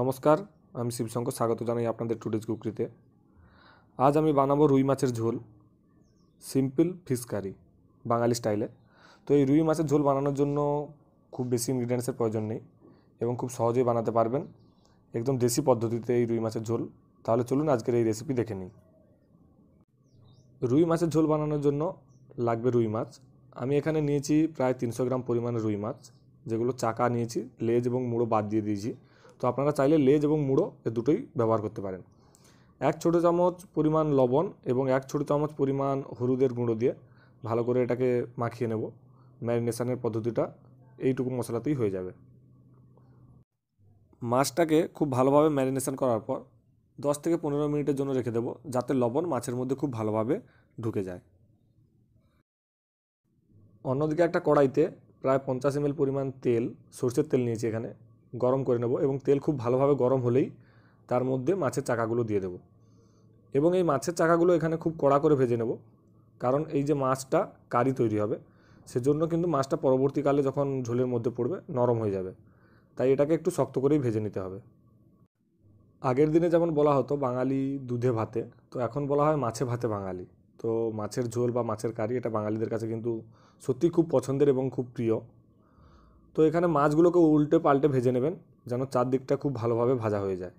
নমস্কার আমি শিবশঙ্কর স্বাগত জানাই আপনাদের টুডেজ কুকরিতে আজ আমি বানাবো রুই মাছের ঝোল সিম্পল ফিশ কারি বাঙালি স্টাইলে তো এই রুই মাছের ঝোল বানানোর জন্য খুব বেশি ইনগ্রিডিয়েন্টসের প্রয়োজন নেই এবং খুব সহজেই বানাতে পারবেন একদম দেশি পদ্ধতিতে এই রুই মাছের ঝোল তাহলে চলুন আজকের এই রেসিপি দেখে নিই রুই মাছের ঝোল বানানোর জন্য লাগবে রুই মাছ আমি এখানে নিয়েছি প্রায় তিনশো গ্রাম পরিমাণে রুই মাছ যেগুলো চাকা নিয়েছি লেজ এবং মুড়ো বাদ দিয়ে দিয়েছি তো আপনারা চাইলে লেজ এবং মুড়ো এ দুটোই ব্যবহার করতে পারেন এক ছোটো চামচ পরিমাণ লবণ এবং এক ছোটো চামচ পরিমাণ হলুদের গুঁড়ো দিয়ে ভালো করে এটাকে মাখিয়ে নেব ম্যারিনেশানের পদ্ধতিটা এইটুকু মশলাতেই হয়ে যাবে মাছটাকে খুব ভালোভাবে ম্যারিনেশান করার পর দশ থেকে পনেরো মিনিটের জন্য রেখে দেবো যাতে লবণ মাছের মধ্যে খুব ভালোভাবে ঢুকে যায় অন্যদিকে একটা কড়াইতে প্রায় পঞ্চাশ এমএল পরিমাণ তেল সর্ষের তেল নিয়েছি এখানে গরম করে নেব এবং তেল খুব ভালোভাবে গরম হলেই তার মধ্যে মাছের চাকাগুলো দিয়ে দেব এবং এই মাছের চাকাগুলো এখানে খুব কড়া করে ভেজে নেব কারণ এই যে মাছটা কারি তৈরি হবে সেজন্য কিন্তু মাছটা পরবর্তীকালে যখন ঝোলের মধ্যে পড়বে নরম হয়ে যাবে তাই এটাকে একটু শক্ত করেই ভেজে নিতে হবে আগের দিনে যেমন বলা হতো বাঙালি দুধে ভাতে তো এখন বলা হয় মাছে ভাতে বাঙালি তো মাছের ঝোল বা মাছের কারি এটা বাঙালিদের কাছে কিন্তু সত্যি খুব পছন্দের এবং খুব প্রিয় তো এখানে মাছগুলোকে উল্টে পাল্টে ভেজে নেবেন যেন চারদিকটা খুব ভালোভাবে ভাজা হয়ে যায়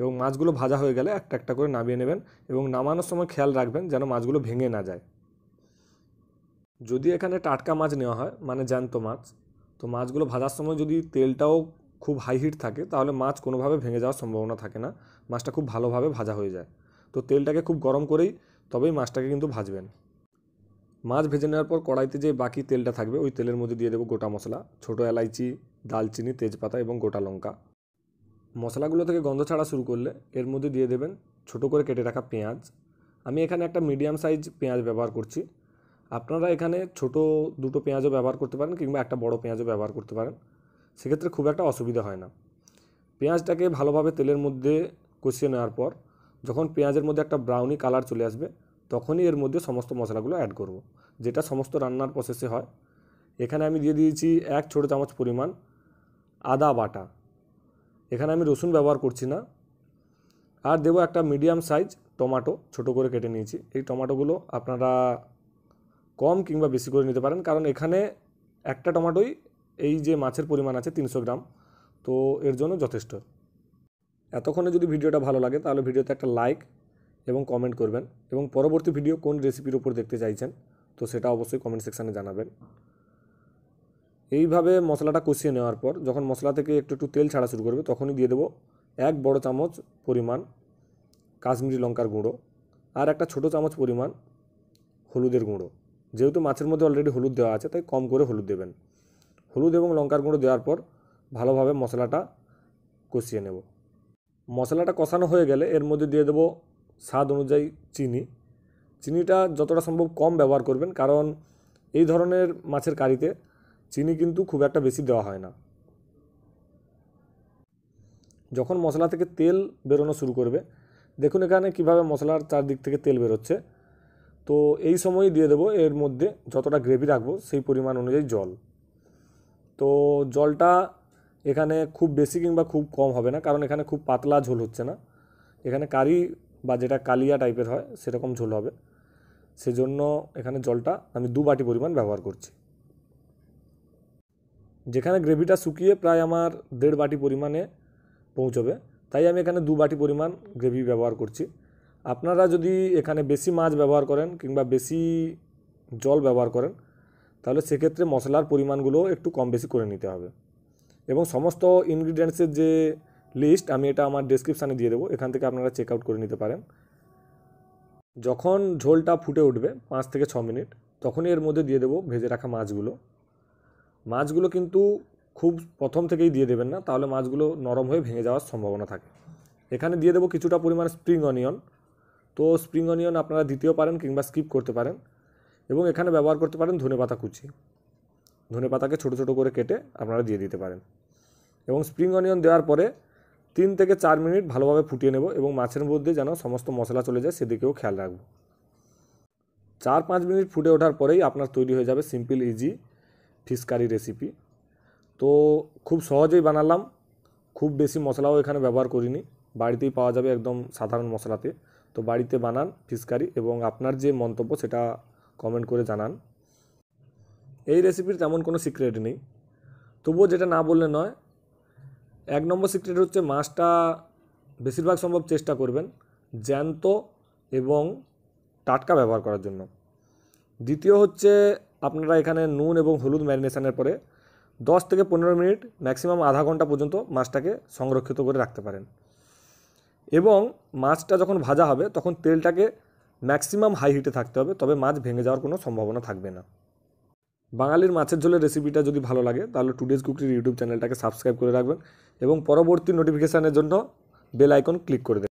এবং মাছগুলো ভাজা হয়ে গেলে একটা একটা করে নামিয়ে নেবেন এবং নামানোর সময় খেয়াল রাখবেন যেন মাছগুলো ভেঙে না যায় যদি এখানে টাটকা মাছ নেওয়া হয় মানে জ্যান্ত মাছ তো মাছগুলো ভাজার সময় যদি তেলটাও খুব হাই হিট থাকে তাহলে মাছ কোনোভাবে ভেঙে যাওয়ার সম্ভাবনা থাকে না মাছটা খুব ভালোভাবে ভাজা হয়ে যায় তো তেলটাকে খুব গরম করেই তবেই মাছটাকে কিন্তু ভাজবেন মাছ ভেজে নেওয়ার পর কড়াইতে যে বাকি তেলটা থাকবে ওই তেলের মধ্যে দিয়ে দেবো গোটা মশলা ছোটো এলাইচি দালচিনি তেজপাতা এবং গোটা লঙ্কা মশলাগুলো থেকে গন্ধ ছাড়া শুরু করলে এর মধ্যে দিয়ে দেবেন ছোটো করে কেটে রাখা পেঁয়াজ আমি এখানে একটা মিডিয়াম সাইজ পেঁয়াজ ব্যবহার করছি আপনারা এখানে ছোট দুটো পেঁয়াজও ব্যবহার করতে পারেন কিংবা একটা বড় পেঁয়াজও ব্যবহার করতে পারেন সেক্ষেত্রে খুব একটা অসুবিধা হয় না পেঁয়াজটাকে ভালোভাবে তেলের মধ্যে কষিয়ে নেওয়ার পর যখন পেঁয়াজের মধ্যে একটা ব্রাউনি কালার চলে আসবে তখনই এর মধ্যে সমস্ত মশলাগুলো অ্যাড করব। যেটা সমস্ত রান্নার প্রসেসে হয় এখানে আমি দিয়ে দিয়েছি এক ছোটো চামচ পরিমাণ আদা বাটা এখানে আমি রসুন ব্যবহার করছি না আর দেবো একটা মিডিয়াম সাইজ টমাটো ছোট করে কেটে নিয়েছি এই টমাটোগুলো আপনারা কম কিংবা বেশি করে নিতে পারেন কারণ এখানে একটা টমাটোই এই যে মাছের পরিমাণ আছে তিনশো গ্রাম তো এর জন্য যথেষ্ট এতক্ষণে যদি ভিডিওটা ভালো লাগে তাহলে ভিডিওতে একটা লাইক এবং কমেন্ট করবেন এবং পরবর্তী ভিডিও কোন রেসিপির ওপর দেখতে চাইছেন তো সেটা অবশ্যই কমেন্ট সেকশানে জানাবেন এইভাবে মশলাটা কষিয়ে নেওয়ার পর যখন মশলা থেকে একটু একটু তেল ছাড়া শুরু করবে তখনই দিয়ে দেবো এক বড় চামচ পরিমাণ কাশ্মীরি লঙ্কার গুঁড়ো আর একটা ছোট চামচ পরিমাণ হলুদের গুঁড়ো যেহেতু মাছের মধ্যে অলরেডি হলুদ দেওয়া আছে তাই কম করে হলুদ দেবেন হলুদ এবং লঙ্কার গুঁড়ো দেওয়ার পর ভালোভাবে মশলাটা কষিয়ে নেব মশলাটা কষানো হয়ে গেলে এর মধ্যে দিয়ে দেবো স্বাদ অনুযায়ী চিনি চিনিটা যতটা সম্ভব কম ব্যবহার করবেন কারণ এই ধরনের মাছের কারিতে চিনি কিন্তু খুব একটা বেশি দেওয়া হয় না যখন মশলা থেকে তেল বেরোনো শুরু করবে দেখুন এখানে কিভাবে মশলার চারদিক থেকে তেল বেরোচ্ছে তো এই সময়ই দিয়ে দেবো এর মধ্যে যতটা গ্রেভি রাখবো সেই পরিমাণ অনুযায়ী জল তো জলটা এখানে খুব বেশি কিংবা খুব কম হবে না কারণ এখানে খুব পাতলা ঝোল হচ্ছে না এখানে কারি বা যেটা কালিয়া টাইপের হয় সেরকম ঝোল হবে সেজন্য এখানে জলটা আমি দু বাটি পরিমাণ ব্যবহার করছি যেখানে গ্রেভিটা শুকিয়ে প্রায় আমার দেড় বাটি পরিমাণে পৌঁছবে তাই আমি এখানে দু বাটি পরিমাণ গ্রেভি ব্যবহার করছি আপনারা যদি এখানে বেশি মাছ ব্যবহার করেন কিংবা বেশি জল ব্যবহার করেন তাহলে সেক্ষেত্রে মশলার পরিমাণগুলো একটু কম বেশি করে নিতে হবে এবং সমস্ত ইনগ্রিডিয়েন্টসের যে লিস্ট আমি এটা আমার ডিসক্রিপশানে দিয়ে দেবো এখান থেকে আপনারা চেক আউট করে নিতে পারেন যখন ঝোলটা ফুটে উঠবে পাঁচ থেকে ছ মিনিট তখনই এর মধ্যে দিয়ে দেবো ভেজে রাখা মাছগুলো মাছগুলো কিন্তু খুব প্রথম থেকেই দিয়ে দেবেন না তাহলে মাছগুলো নরম হয়ে ভেঙে যাওয়ার সম্ভাবনা থাকে এখানে দিয়ে দেবো কিছুটা পরিমাণ স্প্রিং অনিয়ন তো স্প্রিং অনিয়ন আপনারা দিতেও পারেন কিংবা স্কিপ করতে পারেন এবং এখানে ব্যবহার করতে পারেন ধনে পাতা কুচি ধনে পাতাকে ছোটো ছোটো করে কেটে আপনারা দিয়ে দিতে পারেন এবং স্প্রিং অনিয়ন দেওয়ার পরে তিন থেকে চার মিনিট ভালোভাবে ফুটিয়ে নেব এবং মাছের মধ্যে যেন সমস্ত মশলা চলে যায় সেদিকেও খেয়াল রাখব চার পাঁচ মিনিট ফুটে ওঠার পরেই আপনার তৈরি হয়ে যাবে simple easy fish curry recipe তো খুব সহজেই বানালাম খুব বেশি মশলাও এখানে ব্যবহার করিনি বাড়িতেই পাওয়া যাবে একদম সাধারণ মশলাতে তো বাড়িতে বানান ফিশ কারি এবং আপনার যে মন্তব্য সেটা কমেন্ট করে জানান এই রেসিপির তেমন কোনো সিক্রেট নেই তবুও যেটা না বললে নয় এক নম্বর সিক্রেট হচ্ছে মাছটা বেশিরভাগ সম্ভব চেষ্টা করবেন জ্যান্ত এবং টাটকা ব্যবহার করার জন্য দ্বিতীয় হচ্ছে আপনারা এখানে নুন এবং হলুদ ম্যারিনেশনের পরে দশ থেকে পনেরো মিনিট ম্যাক্সিমাম আধা ঘন্টা পর্যন্ত মাছটাকে সংরক্ষিত করে রাখতে পারেন এবং মাছটা যখন ভাজা হবে তখন তেলটাকে ম্যাক্সিমাম হাই হিটে থাকতে হবে তবে মাছ ভেঙে যাওয়ার কোনো সম্ভাবনা থাকবে না বাঙালির মাছের ঝোলের রেসিপিটা যদি ভালো লাগে তাহলে টুডেজ কুকির ইউটিউব চ্যানেলটাকে সাবস্ক্রাইব করে রাখবেন এবং পরবর্তী নোটিফিকেশানের জন্য বেল আইকন ক্লিক করে দেবেন